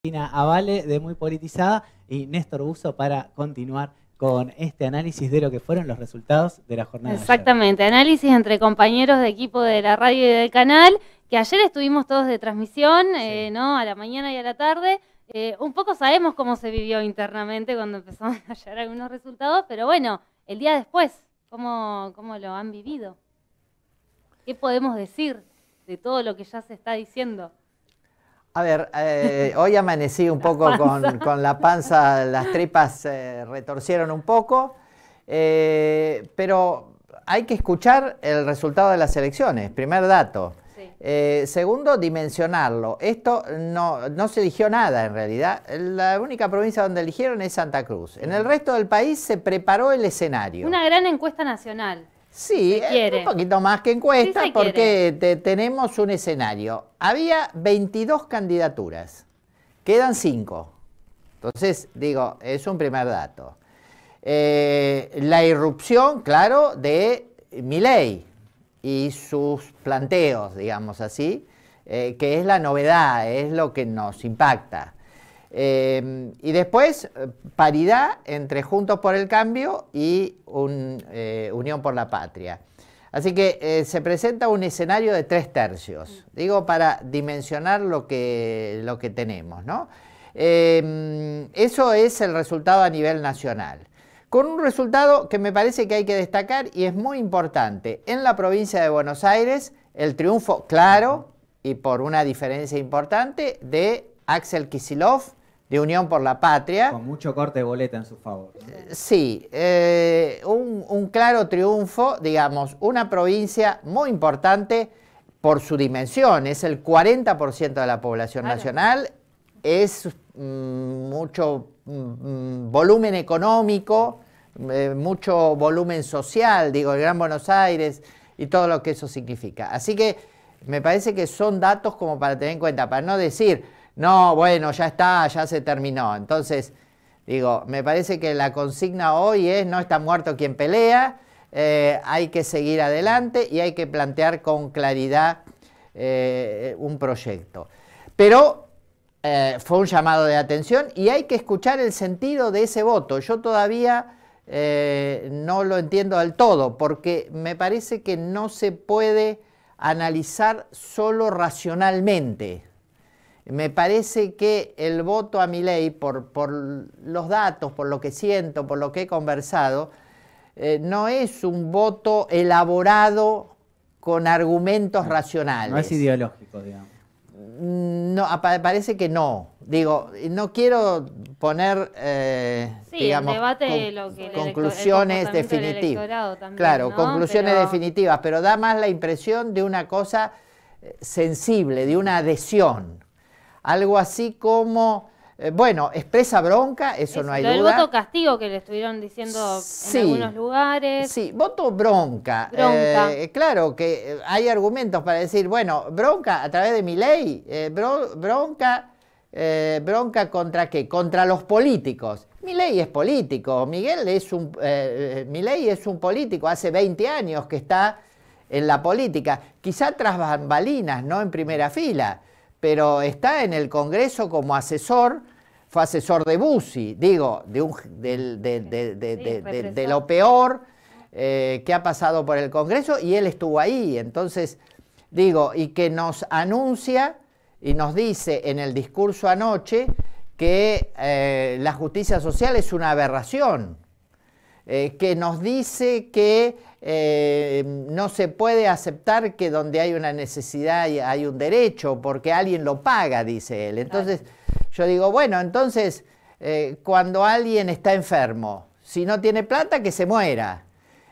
Cristina Avale de Muy Politizada y Néstor Buso para continuar con este análisis de lo que fueron los resultados de la jornada. Exactamente, análisis entre compañeros de equipo de la radio y del canal, que ayer estuvimos todos de transmisión, eh, ¿no? A la mañana y a la tarde. Eh, un poco sabemos cómo se vivió internamente cuando empezamos a hallar algunos resultados, pero bueno, el día después, ¿cómo, cómo lo han vivido? ¿Qué podemos decir de todo lo que ya se está diciendo? A ver, eh, hoy amanecí un poco con, la panza, las tripas eh, retorcieron un poco, eh, pero hay que escuchar el resultado de las elecciones, primer dato. segundo, dimensionarlo. Esto no, no se eligió nada en realidad. La única provincia donde eligieron es Santa Cruz. En el resto del país se preparó el escenario. Una gran encuesta nacional. Sí, un poquito más que encuesta porque tenemos un escenario. Había 22 candidaturas, quedan 5. Entonces, digo, es un primer dato. Eh, la irrupción, claro, de Miley y sus planteos, digamos así, eh, que es la novedad, es lo que nos impacta. Em, y después, paridad entre Juntos por el Cambio y eh, Unión por la Patria. Así que eh, se presenta un escenario de tres tercios, digo, para dimensionar lo que, lo que tenemos, ¿no? Em, eso es el resultado a nivel nacional. Con un resultado que me parece que hay que destacar y es muy importante. En la provincia de Buenos Aires, el triunfo claro y por una diferencia importante de Axel Kisilov de Unión por la Patria. Con mucho corte de boleta en su favor. Eh, sí, eh, un, claro triunfo, digamos, una provincia muy importante por su dimensión, es el 40% de la población nacional, es mm, mucho mm, volumen económico, eh, mucho volumen social, digo, el Gran Buenos Aires y todo lo que eso significa. Así que me parece que son datos como para tener en cuenta, para no decir no, bueno, ya está, ya se terminó. Entonces, digo, me parece que la consigna hoy es, no está muerto quien pelea, eh, hay que seguir adelante y hay que plantear con claridad eh, un proyecto. Pero eh, fue un llamado de atención y hay que escuchar el sentido de ese voto. Yo todavía no lo entiendo del todo porque me parece que no se puede analizar solo racionalmente. Me parece que el voto a mi ley, por, los datos, por lo que siento, por lo que he conversado, eh, no es un voto elaborado con argumentos racionales. No es ideológico, digamos. Mm, no, parece que no. Digo, no quiero poner, digamos, conclusiones definitivas. claro, conclusiones definitivas, pero da más la impresión de una cosa eh, sensible, de una adhesión. Algo así como, eh, bueno, expresa bronca, eso no hay duda. El voto castigo que le estuvieron diciendo en algunos lugares. Sí, voto bronca. Eh, claro que eh, hay argumentos para decir, bueno, bronca a través de mi ley, bronca. bronca contra qué? Contra los políticos. Mi ley es político, Miguel es un, mi ley es un político, hace 20 años que está en la política, quizá tras bambalinas, no en primera fila, pero está en el Congreso como asesor, fue asesor de Bussi, digo, de, un, del, de, lo peor eh, que ha pasado por el Congreso y él estuvo ahí. Entonces, digo, y que nos anuncia y nos dice en el discurso anoche que eh, la justicia social es una aberración. Eh, que nos dice que eh, no se puede aceptar que donde hay una necesidad hay, un derecho, porque alguien lo paga, dice él. Entonces, yo digo, bueno, entonces, eh, cuando alguien está enfermo, si no tiene plata, que se muera.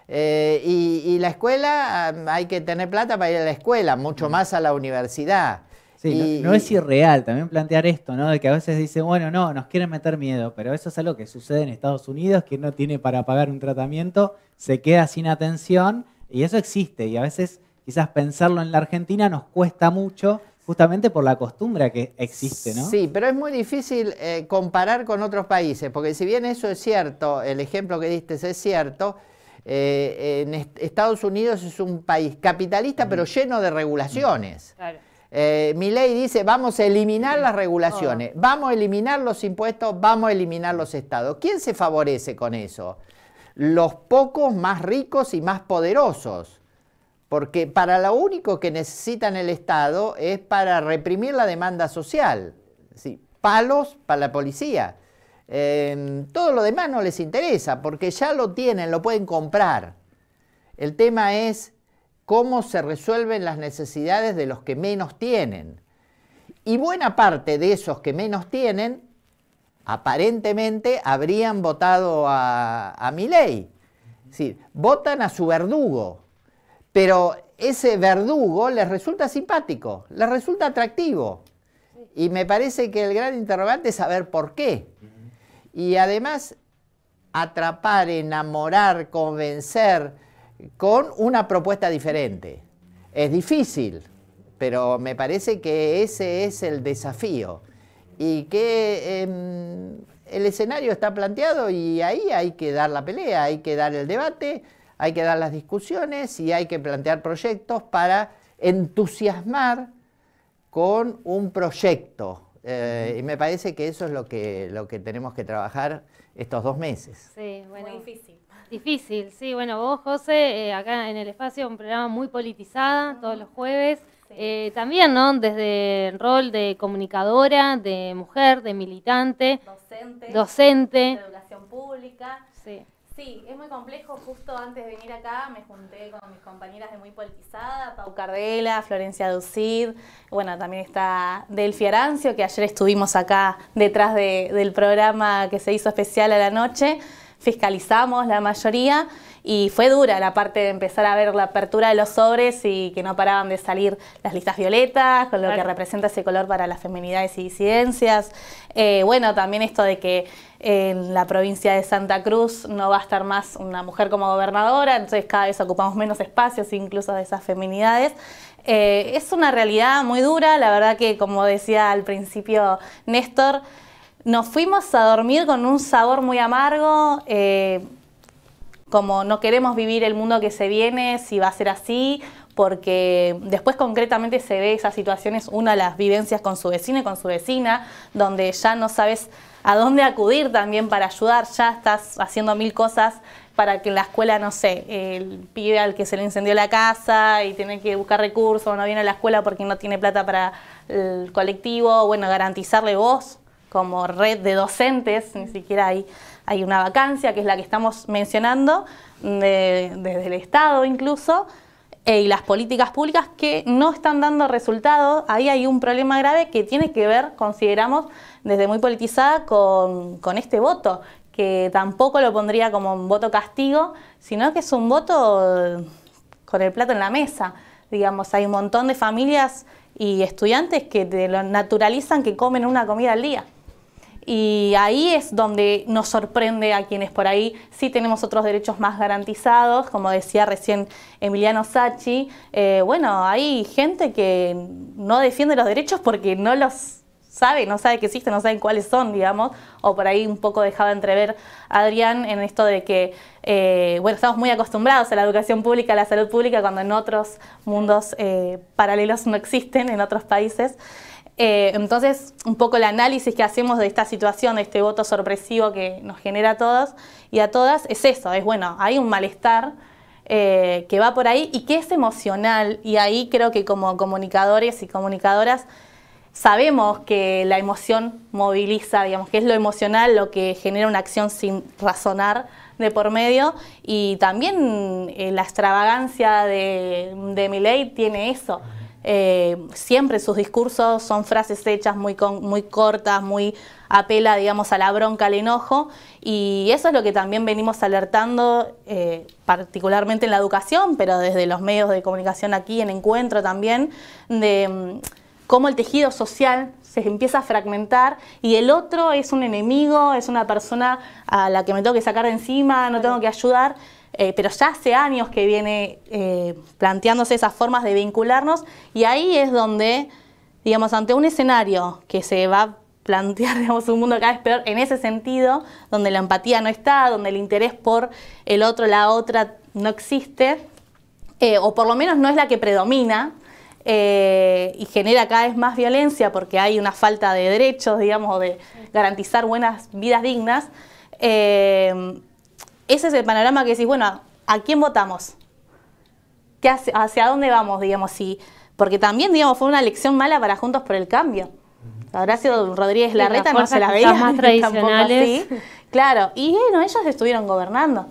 y, la escuela, hay que tener plata para ir a la escuela, mucho mm. más a la universidad. Sí, no, es irreal también plantear esto, ¿no? De que a veces dicen, bueno, no, nos quieren meter miedo, pero eso es algo que sucede en Estados Unidos, que no tiene para pagar un tratamiento, se queda sin atención y eso existe y a veces quizás pensarlo en la Argentina nos cuesta mucho justamente por la costumbre que existe, ¿no? Sí, pero es muy difícil eh, comparar con otros países, porque si bien eso es cierto, el ejemplo que diste es cierto, eh, en Estados Unidos es un país capitalista pero lleno de regulaciones. Claro. Eh, mi ley dice, vamos a eliminar las regulaciones, ah. vamos a eliminar los impuestos, vamos a eliminar los estados. ¿Quién se favorece con eso? Los pocos más ricos y más poderosos. Porque para lo único que necesitan el Estado es para reprimir la demanda social. ¿sí? Palos para la policía. Em, todo lo demás no les interesa porque ya lo tienen, lo pueden comprar. El tema es cómo se resuelven las necesidades de los que menos tienen. Y buena parte de esos que menos tienen, aparentemente, habrían votado a, mi ley. Es votan a su verdugo, pero ese verdugo les resulta simpático, les resulta atractivo. Y me parece que el gran interrogante es saber por qué. Y además, atrapar, enamorar, convencer, con una propuesta diferente. Es difícil, pero me parece que ese es el desafío y que em, el escenario está planteado y ahí hay que dar la pelea, hay que dar el debate, hay que dar las discusiones y hay que plantear proyectos para entusiasmar con un proyecto. Eh, y me parece que eso es lo que, lo que tenemos que trabajar estos dos meses. Sí, bueno. difícil. Difícil, sí. Bueno, vos, José, eh, acá en el espacio, un programa muy politizada, todos los jueves. Eh, también, ¿no? Desde el rol de comunicadora, de mujer, de militante. Docente. Docente. De educación pública. Sí. Sí, es muy complejo. Justo antes de venir acá me junté con mis compañeras de Muy Politizada, Pau Cardela, Florencia Ducid, bueno, también está Delfi Arancio, que ayer estuvimos acá detrás del programa que se hizo especial a la noche fiscalizamos la mayoría y fue dura la parte de empezar a ver la apertura de los sobres y que no paraban de salir las listas violetas, con lo que representa ese color para las feminidades y disidencias. Eh, bueno, también esto de que en la provincia de Santa Cruz no va a estar más una mujer como gobernadora, entonces cada vez ocupamos menos espacios incluso de esas feminidades. Eh, es una realidad muy dura, la verdad que como decía al principio Néstor, nos fuimos a dormir con un sabor muy amargo, eh, como no queremos vivir el mundo que se viene, si va a ser así, porque después concretamente se ve esas situaciones, una las vivencias con su vecino y con su vecina, donde ya no sabes a dónde acudir también para ayudar, ya estás haciendo mil cosas para que en la escuela, no sé, pide al que se le incendió la casa y tiene que buscar recursos, no viene a la escuela porque no tiene plata para el colectivo, bueno, garantizarle vos como red de docentes, ni siquiera hay, hay una vacancia, que es la que estamos mencionando, desde el Estado incluso, eh, y las políticas públicas que no están dando resultados. Ahí hay un problema grave que tiene que ver, consideramos, desde muy politizada, con, con este voto, que tampoco lo pondría como un voto castigo, sino que es un voto eh, con el plato en la mesa. Digamos, hay un montón de familias y estudiantes que lo naturalizan que comen una comida al día. Y ahí es donde nos sorprende a quienes por ahí sí tenemos otros derechos más garantizados, como decía recién Emiliano Sachi. Eh, bueno, hay gente que no defiende los derechos porque no los sabe, no sabe que existen, no saben cuáles son, digamos, o por ahí un poco dejaba entrever Adrián en esto de que, eh, bueno, estamos muy acostumbrados a la educación pública, a la salud pública, cuando en otros mundos eh, paralelos no existen, en otros países. Eh, entonces, un poco el análisis que hacemos de esta situación, de este voto sorpresivo que nos genera a todos y a todas, es eso, es bueno, hay un malestar eh, que va por ahí y que es emocional y ahí creo que como comunicadores y comunicadoras sabemos que la emoción moviliza, digamos, que es lo emocional lo que genera una acción sin razonar de por medio y también eh, la extravagancia de, de ley tiene eso. Eh, siempre sus discursos son frases hechas muy, muy cortas, muy apela, digamos, a la bronca, al enojo, y eso es lo que también venimos alertando, eh, particularmente en la educación, pero desde los medios de comunicación aquí, en Encuentro también, de mm, cómo el tejido social se empieza a fragmentar y el otro es un enemigo, es una persona a la que me tengo que sacar de encima, no tengo que ayudar. Eh, pero ya hace años que viene eh, planteándose esas formas de vincularnos y ahí es donde, digamos, ante un escenario que se va a plantear digamos, un mundo cada vez peor en ese sentido, donde la empatía no está, donde el interés por el otro, la otra, no existe, eh, o por lo menos no es la que predomina, y genera cada vez más violencia porque hay una falta de derechos, digamos, de garantizar buenas vidas dignas, ese es el panorama que decís, bueno, ¿a quién votamos? ¿Hacia dónde vamos, digamos? Si, porque también, digamos, fue una elección mala para Juntos por el Cambio. Horacio Rodríguez Larreta no se la veía. más tradicionales. Claro, y bueno, ellos estuvieron gobernando.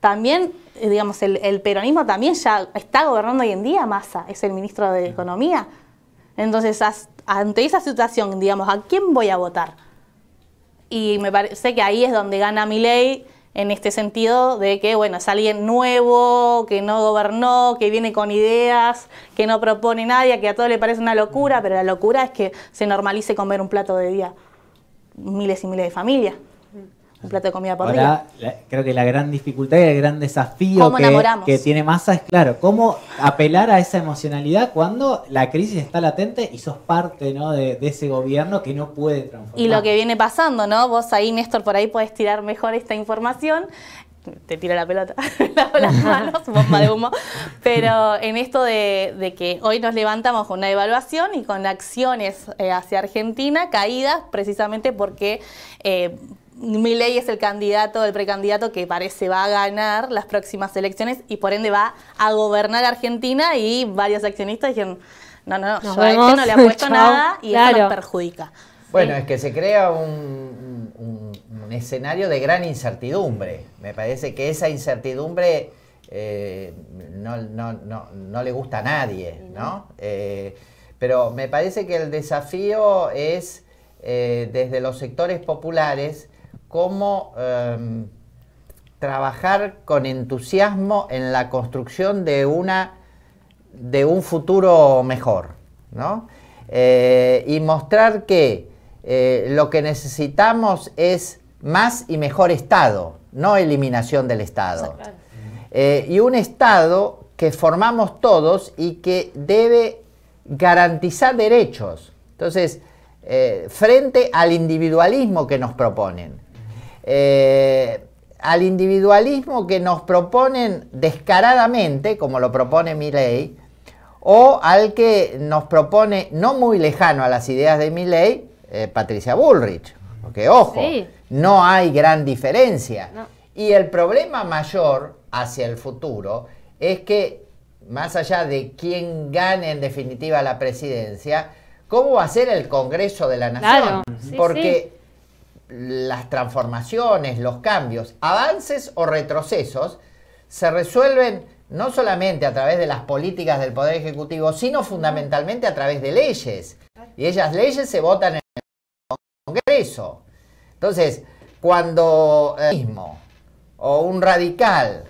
También, eh, digamos, el, peronismo también ya está gobernando hoy en día, Massa es el ministro de Economía. Entonces, ante esa situación, digamos, ¿a quién voy a votar? Y me parece que ahí es donde gana mi ley en este sentido de que bueno, es alguien nuevo, que no gobernó, que viene con ideas, que no propone nadie, que a todos le parece una locura, pero la locura es que se normalice comer un plato de día miles y miles de familias un plato de comida por día. creo que la gran dificultad y el gran desafío que, tiene Massa es, claro, cómo apelar a esa emocionalidad cuando la crisis está latente y sos parte de, ese gobierno que no puede transformar. Y lo que viene pasando, ¿no? Vos ahí, Néstor, por ahí podés tirar mejor esta información. Te tiro la pelota, las manos, bomba de humo. Pero en esto de, que hoy nos levantamos con una evaluación y con acciones eh, hacia Argentina caídas precisamente porque... Eh, ley es el candidato, el precandidato que parece va a ganar las próximas elecciones y por ende va a gobernar Argentina y varios accionistas dicen no, no, no, yo a este no le apuesto nada y eso perjudica. Bueno, es que se crea un, escenario de gran incertidumbre. Me parece que esa incertidumbre eh, no, le gusta a nadie, ¿no? Eh, pero me parece que el desafío es eh, desde los sectores populares cómo em, trabajar con entusiasmo en la construcción de, un futuro mejor, eh, y mostrar que eh, lo que necesitamos es más y mejor Estado, no eliminación del Estado. Eh, y un Estado que formamos todos y que debe garantizar derechos. Entonces, frente al individualismo que nos proponen. Eh, al individualismo que nos proponen descaradamente, como lo propone Milley, o al que nos propone no muy lejano a las ideas de Milley, eh, Patricia Bullrich. Porque ojo, no hay gran diferencia. Y el problema mayor hacia el futuro es que, más allá de quién gane en definitiva la presidencia, ¿cómo va a ser el Congreso de la Nación? Porque las transformaciones, los cambios, avances o retrocesos, se resuelven no solamente a través de las políticas del Poder Ejecutivo, sino fundamentalmente a través de leyes. Y esas leyes se votan en el Congreso. Entonces, cuando eh, mismo, o un radical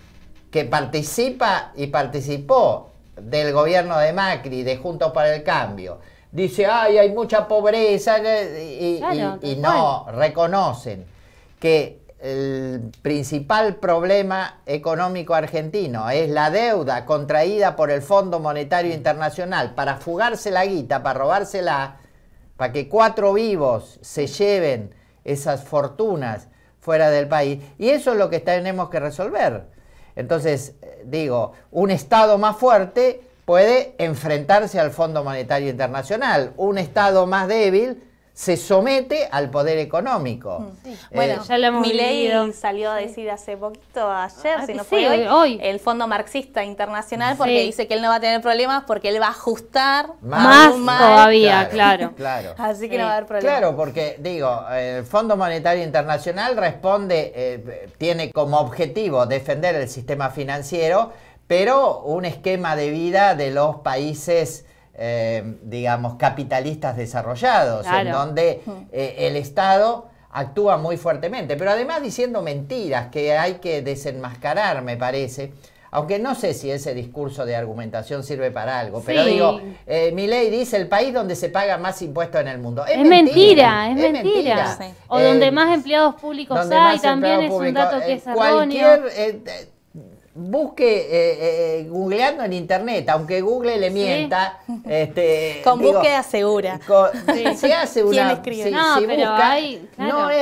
que participa y participó del gobierno de Macri, de Juntos para el Cambio, dice, ay, hay mucha pobreza, y, no reconocen que el principal problema económico argentino es la deuda contraída por el Fondo Monetario Internacional para fugarse la guita, para robársela, para que cuatro vivos se lleven esas fortunas fuera del país. Y eso es lo que tenemos que resolver. Entonces, eh, digo, un Estado más fuerte puede enfrentarse al Fondo Monetario Internacional. Un Estado más débil se somete al poder económico. Mm. Eh, bueno, ya lo salió a decir hace poquito, ayer, ah, si no fue hoy, el Fondo Marxista Internacional, porque dice que él no va a tener problemas porque él va a ajustar más, todavía, claro, Así que no va a haber problemas. Claro, porque digo, el Fondo Monetario Internacional responde, eh, tiene como objetivo defender el sistema financiero, pero un esquema de vida de los países, eh, digamos, capitalistas desarrollados, en donde mm. eh, el Estado actúa muy fuertemente, pero además diciendo mentiras que hay que desenmascarar, me parece. Aunque no sé si ese discurso de argumentación sirve para algo, pero digo, eh, mi ley dice el país donde se paga más impuestos en el mundo. Es, mentira, es, mentira. O donde más empleados públicos hay, también es un dato que es erróneo busque eh, eh, eh, googleando en internet, aunque Google le mienta. Este, con búsqueda segura. Con, Se si, no, busca, no es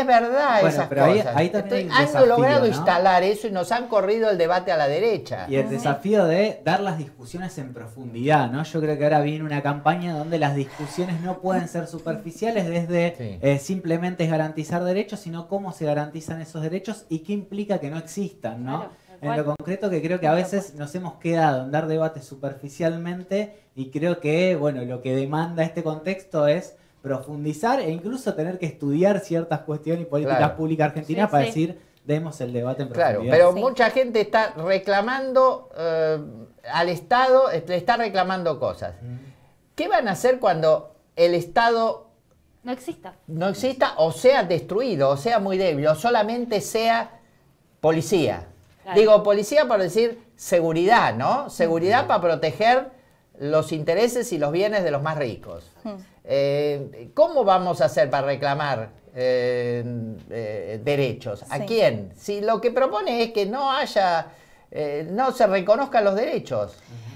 verdad bueno, Ahí, han logrado instalar eso y nos han corrido el debate a la derecha. Y el desafío de dar las discusiones en profundidad, ¿no? Yo creo que ahora viene una campaña donde las discusiones no pueden ser superficiales desde simplemente garantizar derechos, sino cómo se garantizan esos derechos y qué implica que no existan, ¿no? en lo concreto que creo que a veces nos hemos quedado en dar debate superficialmente y creo que, bueno, lo que demanda este contexto es profundizar e incluso tener que estudiar ciertas cuestiones y políticas públicas argentinas para decir demos el debate en Claro, pero mucha gente está reclamando eh, al Estado, le está reclamando cosas. ¿Qué van a hacer cuando el Estado... No exista. No exista o sea destruido, o sea muy débil, o solamente sea policía? Digo, policía para decir seguridad, ¿no? Seguridad para proteger los intereses y los bienes de los más ricos. Hmm. Eh, ¿Cómo vamos a hacer para reclamar eh, eh, derechos? ¿A quién? Si lo que propone es que no haya, no se reconozcan los derechos.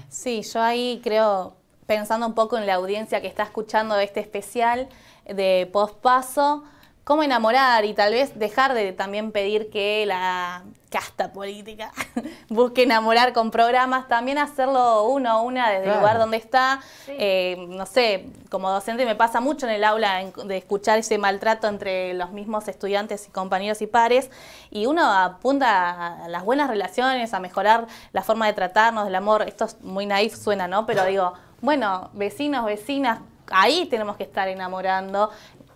Sí, yo ahí creo, pensando un poco en la audiencia que está escuchando este especial de Pospaso, cómo enamorar y tal vez dejar de también pedir que la casta política, busque enamorar con programas, también hacerlo uno a una desde el lugar donde está. Eh, no sé, como docente me pasa mucho en el aula de escuchar ese maltrato entre los mismos estudiantes y compañeros y pares, y uno apunta a las buenas relaciones, a mejorar la forma de tratarnos, el amor, esto es muy naif suena, ¿no? Pero digo, bueno, vecinos, vecinas, ahí tenemos que estar enamorando,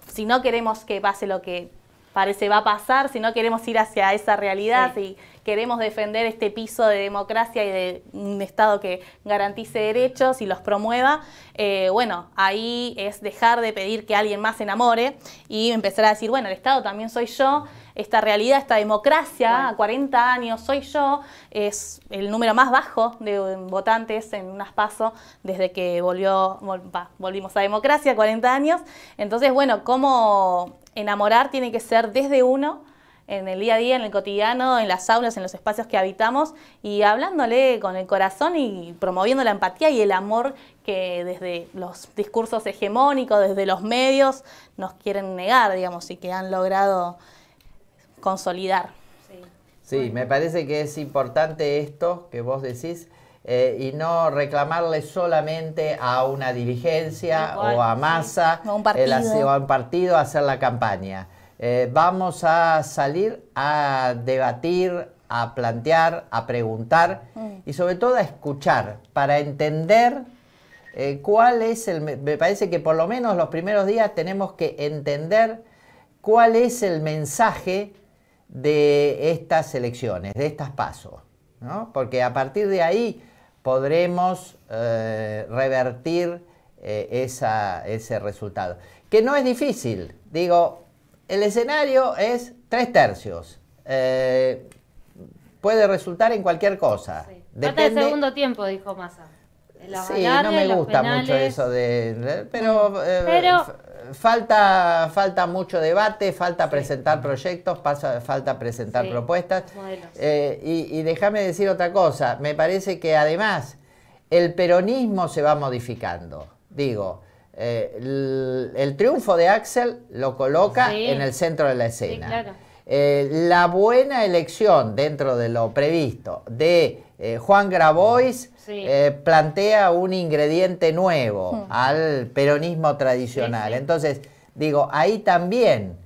si no queremos que pase lo que parece va a pasar, si no queremos ir hacia esa realidad, y queremos defender este piso de democracia y de un Estado que garantice derechos y los promueva, eh, bueno, ahí es dejar de pedir que alguien más se enamore y empezar a decir, bueno, el Estado también soy yo, esta realidad, esta democracia, a 40 años soy yo, es el número más bajo de votantes en un PASO desde que volvió, volvimos a democracia, 40 años. Entonces, bueno, ¿cómo enamorar tiene que ser desde uno, en el día a día, en el cotidiano, en las aulas, en los espacios que habitamos y hablándole con el corazón y promoviendo la empatía y el amor que desde los discursos hegemónicos, desde los medios, nos quieren negar, digamos, y que han logrado consolidar. Sí, sí me parece que es importante esto que vos decís eh, y no reclamarle solamente a una dirigencia o a masa sí. o, un partido. a hacer la campaña. Eh, vamos a salir a debatir, a plantear, a preguntar mm. y sobre todo a escuchar para entender eh, cuál es el... Me parece que por lo menos los primeros días tenemos que entender cuál es el mensaje de estas elecciones, de estas pasos, porque a partir de ahí podremos eh, revertir eh, ese resultado. Que no es difícil, digo, el escenario es tres tercios. Eh, puede resultar en cualquier cosa. Sí. Depende... el segundo tiempo, dijo Massa sí, no me gusta mucho eso de... Pero, eh, falta, falta mucho debate, falta presentar proyectos, pasa, falta presentar propuestas. Eh, y, déjame decir otra cosa, me parece que además el peronismo se va modificando. Digo, eh, el, triunfo de Axel lo coloca en el centro de la escena. Claro. Eh, la buena elección dentro de lo previsto de eh, Juan Grabois eh, plantea un ingrediente nuevo hmm. al peronismo tradicional. Entonces, digo, ahí también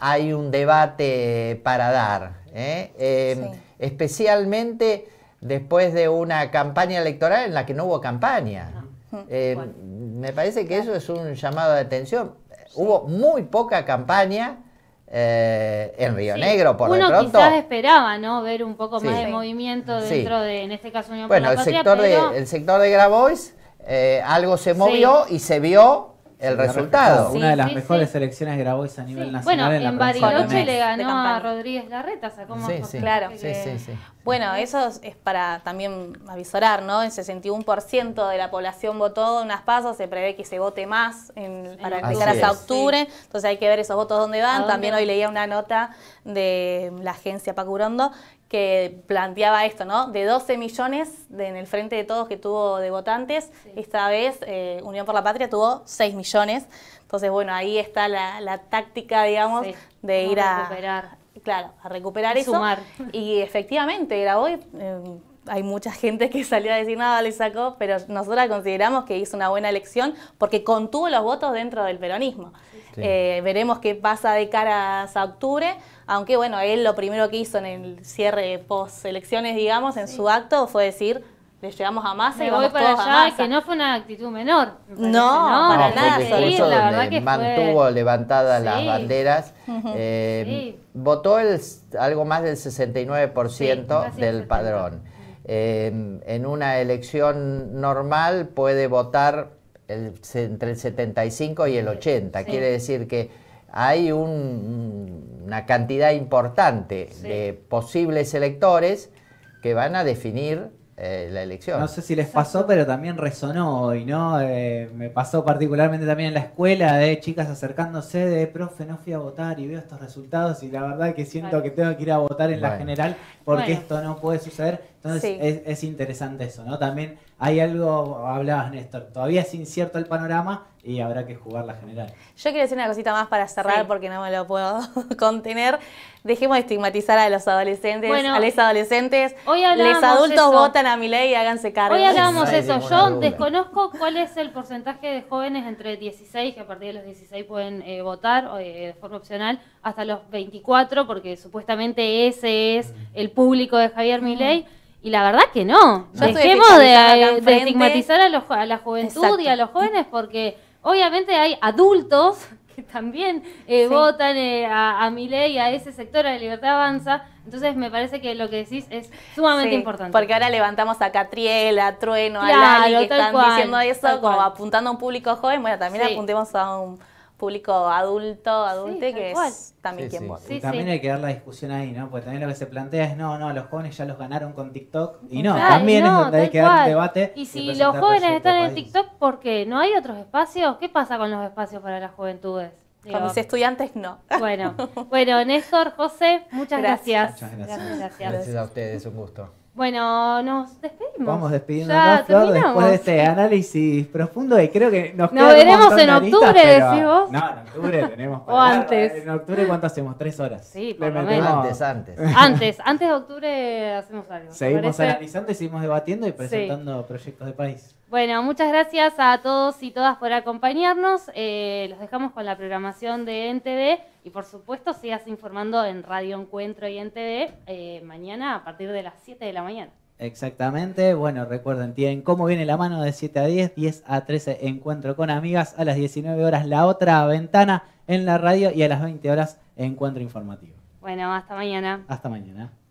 hay un debate para dar, em, especialmente después de una campaña electoral en la que no hubo campaña. Ah. Hmm. Em, me parece que eso es un llamado de atención. Hubo muy poca campaña eh, en Río Negro, por lo pronto. quizás esperaba, ¿no? Ver un poco más de movimiento dentro de, en este caso, Unión bueno, por la el sector de, el sector de Grabois, eh, algo se movió y se vio el resultado. Una de las mejores elecciones grabóis grabó a nivel nacional. Bueno, en, Bariloche le ganó a Rodríguez Larreta, sacó más Claro. Eh, sí. Bueno, eso es para también avisorar, ¿no? El 61% de la población votó unas pasos, se prevé que se vote más para llegar hasta octubre, entonces hay que ver esos votos dónde van. también hoy leía una nota de la agencia Pacurondo que planteaba esto, ¿no? De 12 millones en el frente de todos que tuvo de votantes, esta vez eh, Unión por la Patria tuvo 6 millones. Entonces, bueno, ahí está la, táctica, digamos, de ir a, recuperar. Claro, a recuperar y eso. Sumar. Y efectivamente, era hoy... Eh, hay mucha gente que salió a decir nada, le sacó, pero nosotros consideramos que hizo una buena elección porque contuvo los votos dentro del peronismo. Eh, veremos qué pasa de cara a octubre, aunque bueno, él lo primero que hizo en el cierre post elecciones, digamos, en su acto fue decir, le llegamos a más, y para todos allá, que no fue una actitud menor. no, no, para nada. mantuvo levantadas las banderas. Eh, votó el, algo más del 69% del padrón. Em, en una elección normal puede votar entre el 75 y el 80. Quiere decir que hay una cantidad importante de posibles electores que van a definir eh, la elección. No sé si les pasó, pero también resonó hoy, ¿no? Eh, me pasó particularmente también en la escuela de chicas acercándose de, profe, no fui a votar y veo estos resultados y la verdad que siento que tengo que ir a votar en la general porque esto no puede suceder. Entonces es, interesante eso, ¿no? También hay algo, hablabas Néstor, todavía es incierto el panorama y habrá que jugar la general. Yo quiero decir una cosita más para cerrar porque no me lo puedo contener. Dejemos de estigmatizar a los adolescentes, a los adolescentes. Hoy los adultos votan a mi ley y háganse cargo. Hoy hablamos eso. Yo desconozco cuál es el porcentaje de jóvenes entre 16, que a partir de los 16 pueden eh, votar eh, de forma opcional, hasta los 24, porque supuestamente ese es mm. el público de Javier mm. Milei. Y la verdad que no. Dejemos de, estigmatizar a, a la juventud y a los jóvenes porque obviamente hay adultos que también eh, votan eh, a, mi ley, a ese sector, a la libertad avanza. Entonces me parece que lo que decís es sumamente importante. Porque ahora levantamos a Catriela, a Trueno, a Lali, que están diciendo eso como apuntando a un público joven. Bueno, también apuntemos a un público adulto, adulte, que es también quien Sí. también hay que dar la discusión ahí, ¿no? Porque también lo que se plantea es, no, no, los jóvenes ya los ganaron con TikTok. Y no, también es hay que dar el debate. Y si los jóvenes están en TikTok, ¿por ¿No hay otros espacios? ¿Qué pasa con los espacios para las juventudes? Digo, con mis estudiantes no. Bueno, bueno Néstor, José, muchas gracias. Muchas gracias. gracias. a ustedes, un gusto. Bueno, nos despedimos. Vamos despidiendo después de este análisis profundo y creo que nos Nos veremos en octubre, decís vos. No, en octubre tenemos. o para... antes. En octubre, ¿cuánto hacemos? ¿Tres horas? Sí, por Antes, antes. Antes, antes de octubre hacemos algo. Seguimos analizando y seguimos debatiendo y presentando proyectos de país. Bueno, muchas gracias a todos y todas por acompañarnos. Eh, los dejamos con la programación de NTV y por supuesto sigas informando en Radio Encuentro y NTV eh, mañana a partir de las 7 de la mañana. Exactamente, bueno, recuerden, tienen cómo viene la mano de 7 a 10, 10 a 13 encuentro con amigas, a las 19 horas la otra ventana en la radio y a las 20 horas encuentro informativo. Bueno, hasta mañana. Hasta mañana.